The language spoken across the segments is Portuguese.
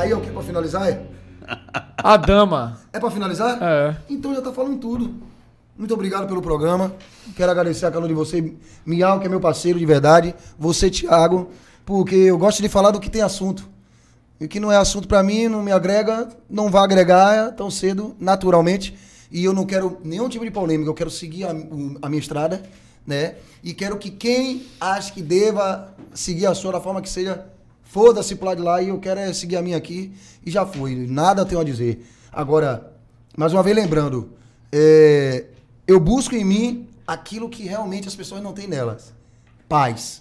Aí é o que é pra finalizar? É? A dama. É pra finalizar? É. Então já tá falando tudo. Muito obrigado pelo programa. Quero agradecer a calor de você, Miau, que é meu parceiro de verdade. Você, Thiago, porque eu gosto de falar do que tem assunto. E o que não é assunto para mim, não me agrega, não vai agregar é tão cedo, naturalmente. E eu não quero nenhum tipo de polêmica, eu quero seguir a, a minha estrada, né? E quero que quem acha que deva seguir a sua da forma que seja Foda-se pro lado de lá e eu quero é seguir a minha aqui e já fui. Nada tenho a dizer. Agora, mais uma vez lembrando, é, eu busco em mim aquilo que realmente as pessoas não têm nelas. Paz.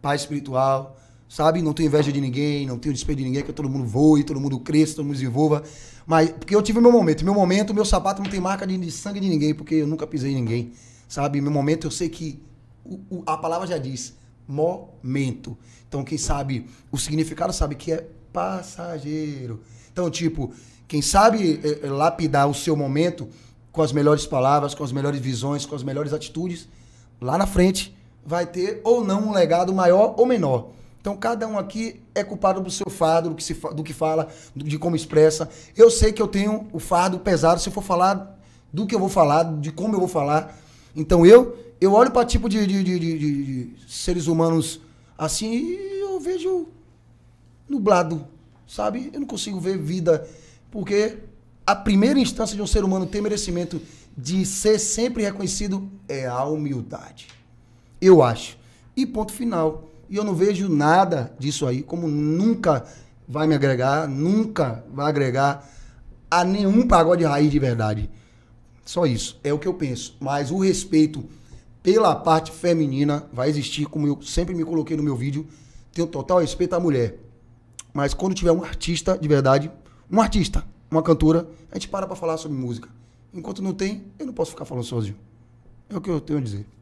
Paz espiritual, sabe? Não tenho inveja de ninguém, não tenho despeito de ninguém, que todo mundo voe, todo mundo cresça, todo mundo desenvolva. Mas, porque eu tive meu momento. Meu momento, meu sapato não tem marca de, de sangue de ninguém, porque eu nunca pisei em ninguém, sabe? Meu momento, eu sei que o, o, a palavra já diz momento. Então, quem sabe o significado sabe que é passageiro. Então, tipo, quem sabe é, lapidar o seu momento com as melhores palavras, com as melhores visões, com as melhores atitudes, lá na frente vai ter ou não um legado maior ou menor. Então, cada um aqui é culpado do seu fardo, do que, se, do que fala, do, de como expressa. Eu sei que eu tenho o fardo pesado se eu for falar do que eu vou falar, de como eu vou falar. Então, eu eu olho para tipo de, de, de, de, seres humanos assim e eu vejo nublado, sabe? Eu não consigo ver vida, porque a primeira instância de um ser humano ter merecimento de ser sempre reconhecido é a humildade. Eu acho. E ponto final. E eu não vejo nada disso aí, como nunca vai me agregar, nunca vai agregar a nenhum pagode raiz de verdade. Só isso. É o que eu penso. Mas o respeito pela parte feminina vai existir, como eu sempre me coloquei no meu vídeo, tenho total respeito à mulher. Mas quando tiver um artista de verdade, um artista, uma cantora, a gente para para falar sobre música. Enquanto não tem, eu não posso ficar falando sozinho. É o que eu tenho a dizer.